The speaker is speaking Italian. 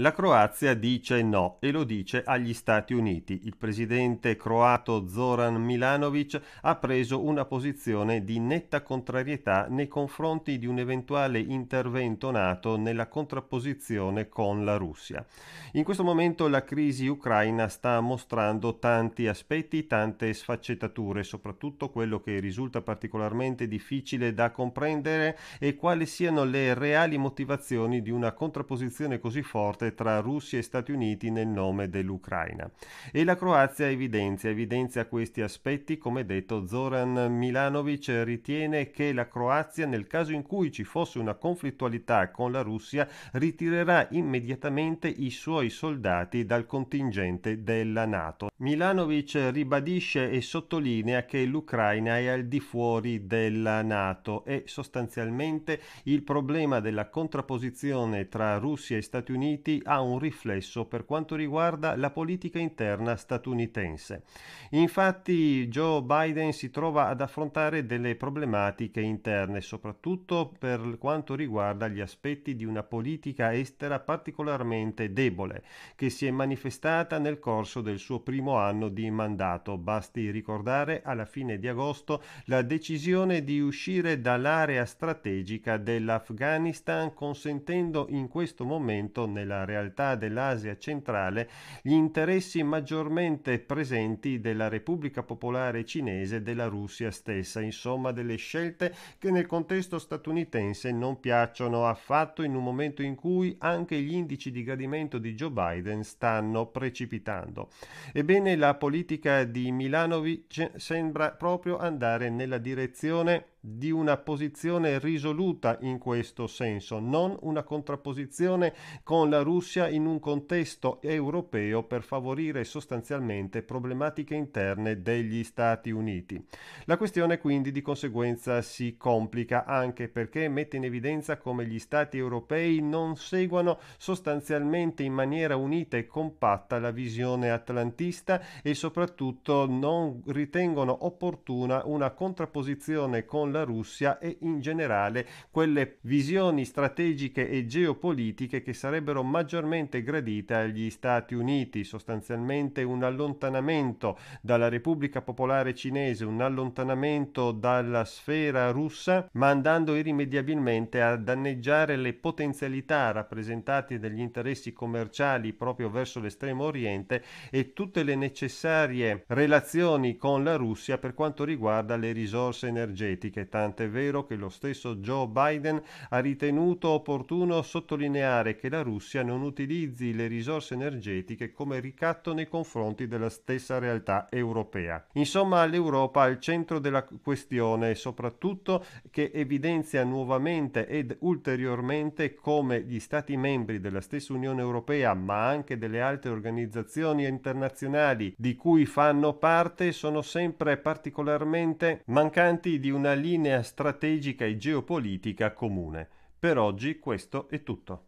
La Croazia dice no e lo dice agli Stati Uniti. Il presidente croato Zoran Milanovic ha preso una posizione di netta contrarietà nei confronti di un eventuale intervento NATO nella contrapposizione con la Russia. In questo momento la crisi ucraina sta mostrando tanti aspetti, tante sfaccettature, soprattutto quello che risulta particolarmente difficile da comprendere e quali siano le reali motivazioni di una contrapposizione così forte tra Russia e Stati Uniti nel nome dell'Ucraina. E la Croazia evidenzia, evidenzia questi aspetti, come detto Zoran Milanovic ritiene che la Croazia nel caso in cui ci fosse una conflittualità con la Russia ritirerà immediatamente i suoi soldati dal contingente della Nato. Milanovic ribadisce e sottolinea che l'Ucraina è al di fuori della Nato e sostanzialmente il problema della contrapposizione tra Russia e Stati Uniti ha un riflesso per quanto riguarda la politica interna statunitense. Infatti Joe Biden si trova ad affrontare delle problematiche interne, soprattutto per quanto riguarda gli aspetti di una politica estera particolarmente debole, che si è manifestata nel corso del suo primo anno di mandato. Basti ricordare alla fine di agosto la decisione di uscire dall'area strategica dell'Afghanistan, consentendo in questo momento nella realtà dell'Asia centrale gli interessi maggiormente presenti della Repubblica Popolare Cinese e della Russia stessa, insomma delle scelte che nel contesto statunitense non piacciono affatto in un momento in cui anche gli indici di gradimento di Joe Biden stanno precipitando. Ebbene, la politica di Milanovic sembra proprio andare nella direzione di una posizione risoluta in questo senso, non una contrapposizione con la Russia in un contesto europeo per favorire sostanzialmente problematiche interne degli Stati Uniti. La questione quindi di conseguenza si complica anche perché mette in evidenza come gli Stati europei non seguano sostanzialmente in maniera unita e compatta la visione atlantista e soprattutto non ritengono opportuna una contrapposizione con la Russia e in generale quelle visioni strategiche e geopolitiche che sarebbero mai maggiormente gradita agli Stati Uniti, sostanzialmente un allontanamento dalla Repubblica Popolare Cinese, un allontanamento dalla sfera russa, ma andando irrimediabilmente a danneggiare le potenzialità rappresentate dagli interessi commerciali proprio verso l'estremo oriente e tutte le necessarie relazioni con la Russia per quanto riguarda le risorse energetiche, tant'è vero che lo stesso Joe Biden ha ritenuto opportuno sottolineare che la Russia non utilizzi le risorse energetiche come ricatto nei confronti della stessa realtà europea. Insomma, l'Europa al centro della questione e soprattutto che evidenzia nuovamente ed ulteriormente come gli Stati membri della stessa Unione Europea, ma anche delle altre organizzazioni internazionali di cui fanno parte, sono sempre particolarmente mancanti di una linea strategica e geopolitica comune. Per oggi questo è tutto.